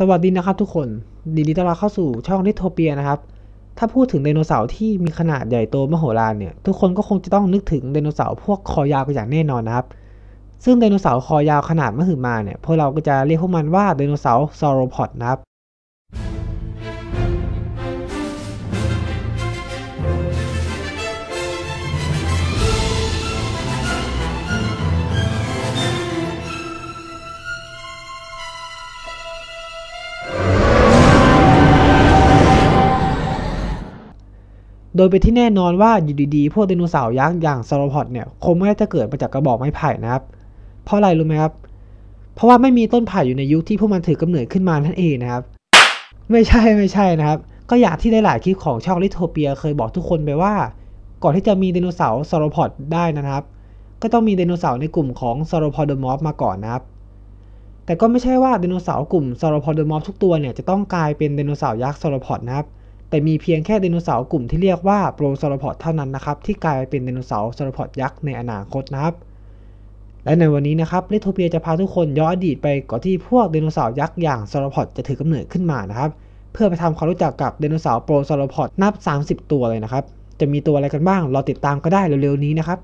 สวัสดีนะครับทุกคน ดีดีต้อนรับเข้าสู่ช่องนิโทเปียนะครับ ถ้าพูดถึงไดโนเสาร์ที่มีขนาดใหญ่โตมโหฬารเนี่ย ทุกคนก็คงจะต้องนึกถึงไดโนเสาร์พวกคอยาวกันอย่างแน่นอนนะครับ ซึ่งไดโนเสาร์คอยาวขนาดมหึมาเนี่ย พวกเราก็จะเรียกพวกมันว่าไดโนเสาร์ซอโรพอดนะครับโดยไปที่แน่นอนว่าอยู่ดีๆ พวกไดโนเสาร์ยักษ์อย่างซาโ์พอดเนี่ยคงไม่ได้จะเกิดมาจากกระบอกไม้ไผ่นะครับ เพราะอะไรรู้ไหมครับ เพราะว่าไม่มีต้นไผ่อยู่ในยุคที่พวกมันถือกำเนิดขึ้นมาท่านเองนะครับ ไม่ใช่ไม่ใช่นะครับ ก็อย่างที่ได้หลายคลิปของช่องลิโทเปีย เคยบอกทุกคนไปว่า ก่อนที่จะมีไดโนเสาร์ซาโ์พอดได้นะครับก็ต้องมีไดโนเสาร์ในกลุ่มของซาโ์พอดมอฟมาก่อนนะครับแต่ก็ไม่ใช่ว่าไดโนเสาร์กลุ่มซาโ์พอดมอฟทุกตัวเนี่ยจะต้องกลายเป็นไดโนเสาร์ยักษ์ซาร์พอดนะครับแต่มีเพียงแค่ไดโนเสาร์กลุ่มที่เรียกว่าโปรซอรพอดเท่านั้นนะครับที่กลายเป็นไดโนเสาร์ซอรพอดยักษ์ในอนาคตนะครับและในวันนี้นะครับเลโทเปียจะพาทุกคนย้อนอดีตไปก่อนที่พวกไดโนเสาร์ยักษ์อย่างซอรพอดจะถือกำเนิดขึ้นมานะครับเพื่อไปทำความรู้จักกับไดโนเสาร์โปรซอรพอดนับ30 ตัวเลยนะครับจะมีตัวอะไรกันบ้าง รอติดตามก็ได้เร็วๆนี้นะครับ